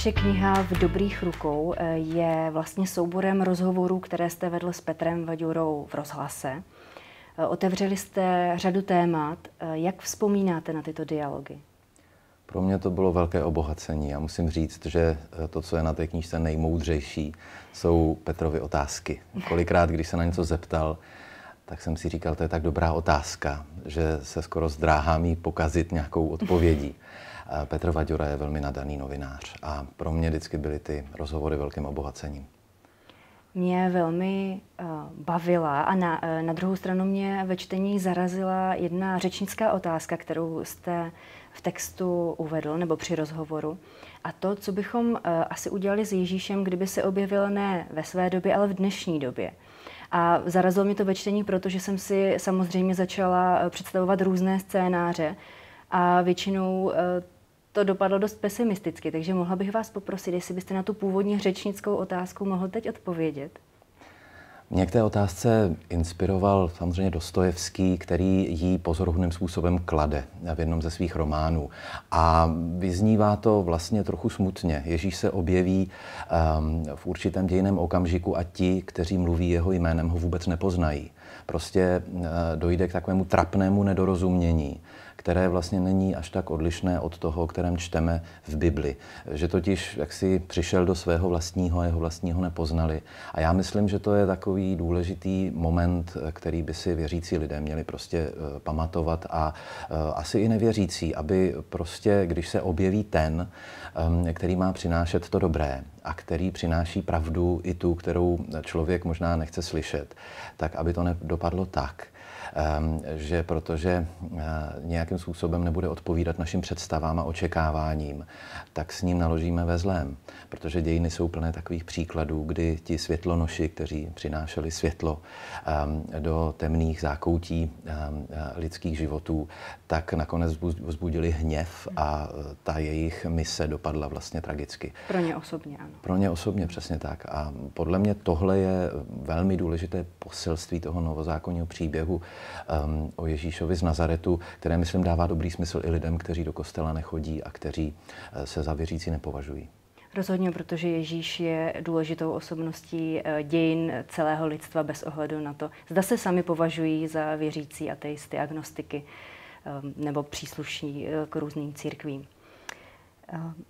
Vaše kniha V dobrých rukou eh, je vlastně souborem rozhovorů, které jste vedl s Petrem Vaďurou v rozhlase. Eh, otevřeli jste řadu témat. Eh, jak vzpomínáte na tyto dialogy? Pro mě to bylo velké obohacení. Já musím říct, že to, co je na té knížce nejmoudřejší, jsou Petrovy otázky. Kolikrát, když se na něco zeptal, tak jsem si říkal, to je tak dobrá otázka, že se skoro zdráhám jí pokazit nějakou odpovědí. Petr Vaďura je velmi nadaný novinář a pro mě vždycky byly ty rozhovory velkým obohacením. Mě velmi uh, bavila a na, uh, na druhou stranu mě ve čtení zarazila jedna řečnická otázka, kterou jste v textu uvedl nebo při rozhovoru. A to, co bychom uh, asi udělali s Ježíšem, kdyby se objevil ne ve své době, ale v dnešní době. A zarazilo mě to ve čtení, protože jsem si samozřejmě začala představovat různé scénáře a většinou to dopadlo dost pesimisticky, takže mohla bych vás poprosit, jestli byste na tu původní řečnickou otázku mohl teď odpovědět. Mě k té otázce inspiroval samozřejmě Dostojevský, který ji pozoruhodným způsobem klade v jednom ze svých románů. A vyznívá to vlastně trochu smutně. Ježíš se objeví um, v určitém dějném okamžiku a ti, kteří mluví jeho jménem, ho vůbec nepoznají. Prostě uh, dojde k takovému trapnému nedorozumění které vlastně není až tak odlišné od toho, o kterém čteme v Bibli. Že totiž, jak si přišel do svého vlastního, jeho vlastního nepoznali. A já myslím, že to je takový důležitý moment, který by si věřící lidé měli prostě eh, pamatovat a eh, asi i nevěřící, aby prostě, když se objeví ten, ehm, který má přinášet to dobré a který přináší pravdu i tu, kterou člověk možná nechce slyšet, tak aby to nedopadlo tak, Ehm, že protože eh, nějakým způsobem nebude odpovídat našim představám a očekáváním, tak s ním naložíme ve zlém. Protože dějiny jsou plné takových příkladů, kdy ti světlonoši, kteří přinášeli světlo ehm, do temných zákoutí ehm, eh, lidských životů, tak nakonec vzbudili hněv a eh, ta jejich mise dopadla vlastně tragicky. Pro ně osobně, ano. Pro ně osobně, přesně tak. A podle mě tohle je velmi důležité poselství toho novozákonního příběhu, um, o Ježíšovi z Nazaretu, které, myslím, dává dobrý smysl i lidem, kteří do kostela nechodí a kteří uh, se za věřící nepovažují. Rozhodně, protože Ježíš je důležitou osobností uh, dějin celého lidstva bez ohledu na to, zda se sami považují za věřící ateisty, agnostiky um, nebo příslušní uh, k různým církvím.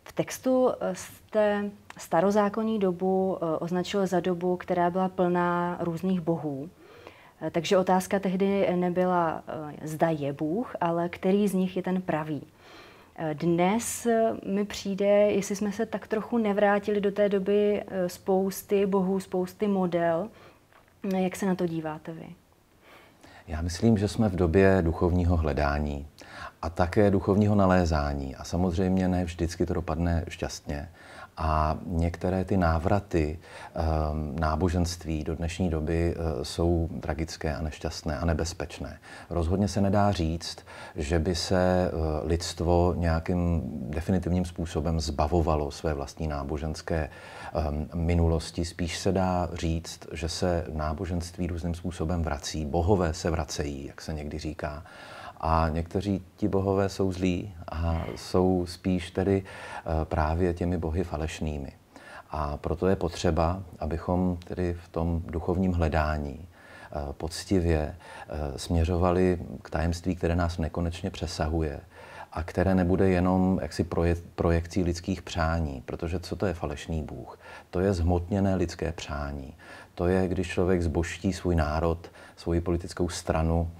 V textu jste starozákonní dobu označil za dobu, která byla plná různých bohů. Eh, takže otázka tehdy nebyla, eh, zda je Bůh, ale který z nich je ten pravý. Eh, dnes mi přijde, jestli jsme se tak trochu nevrátili do té doby spousty bohů, spousty model. Jak se na to díváte vy? Já myslím, že jsme v době duchovního hledání a také duchovního nalézání. A samozřejmě ne vždycky to dopadne šťastně. A některé ty návraty ehm, náboženství do dnešní doby eh, jsou tragické a nešťastné a nebezpečné. Rozhodně se nedá říct, že by se eh, lidstvo nějakým definitivním způsobem zbavovalo své vlastní náboženské ehm, minulosti. Spíš se dá říct, že se náboženství různým způsobem vrací. Bohové se vracejí, jak se někdy říká a někteří ti bohové jsou zlí a jsou spíš tedy eh, právě těmi bohy falešnými. A proto je potřeba, abychom tedy v tom duchovním hledání eh, poctivě eh, směřovali k tajemství, které nás nekonečně přesahuje a které nebude jenom jaksi projekcí lidských přání, protože co to je falešný Bůh? To je zhmotněné lidské přání. To je, když člověk zboští svůj národ, svoji politickou stranu,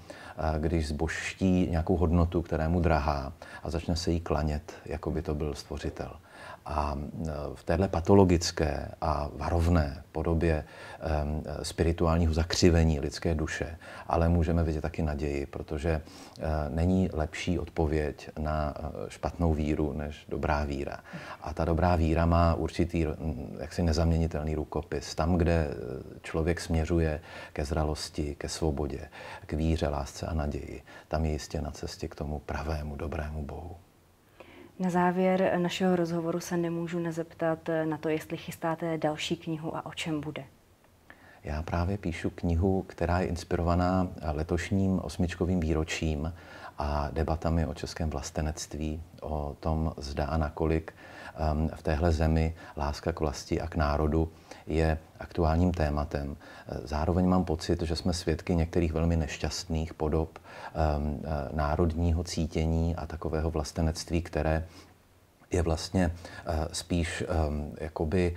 když zbožští nějakou hodnotu, která mu drahá a začne se jí klanět, jako by to byl stvořitel. A e, v téhle patologické a varovné podobě e, e, spirituálního zakřivení lidské duše, ale můžeme vidět taky naději, protože není lepší odpověď na špatnou víru než dobrá víra. A ta dobrá víra má určitý jaksi nezaměnitelný rukopis. Tam, kde člověk směřuje ke zralosti, ke svobodě, k víře, lásce a naději. Tam je jistě na cestě k tomu pravému, dobrému Bohu. Na závěr našeho rozhovoru se nemůžu nezeptat na to, jestli chystáte další knihu a o čem bude. Já právě píšu knihu, která je inspirovaná letošním osmičkovým výročím a debatami o českém vlastenectví, o tom zda a nakolik ehm, v téhle zemi láska k vlasti a k národu je aktuálním tématem. Eh, zároveň mám pocit, že jsme svědky některých velmi nešťastných podob ehm, eh, národního cítění a takového vlastenectví, které je vlastně eh, spíš ehm, jakoby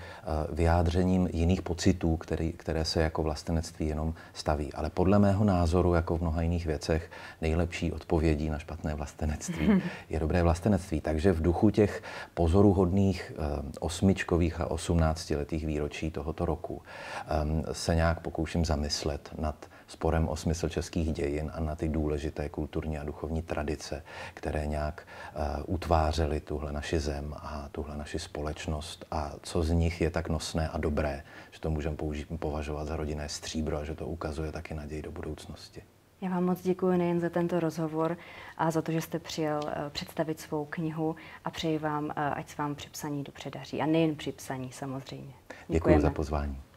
eh, vyjádřením jiných pocitů, který, které se jako vlastenectví jenom staví. Ale podle mého názoru, jako v mnoha jiných věcech, nejlepší odpovědí na špatné vlastenectví je dobré vlastenectví. Takže v duchu těch pozoruhodných eh, osmičkových a osmnáctiletých výročí tohoto roku ehm, se nějak pokouším zamyslet nad sporem o smysl českých dějin a na ty důležité kulturní a duchovní tradice, které nějak utvářely tuhle naši zem a tuhle naši společnost a co z nich je tak nosné a dobré, že to můžeme považovat za rodinné stříbro a že to ukazuje taky naději do budoucnosti. Já vám moc děkuji nejen za tento rozhovor a za to, že jste přijel eh, představit svou knihu a přeji vám, eh, ať se vám při psaní dobře daří. A nejen při psaní samozřejmě. Děkuji za pozvání.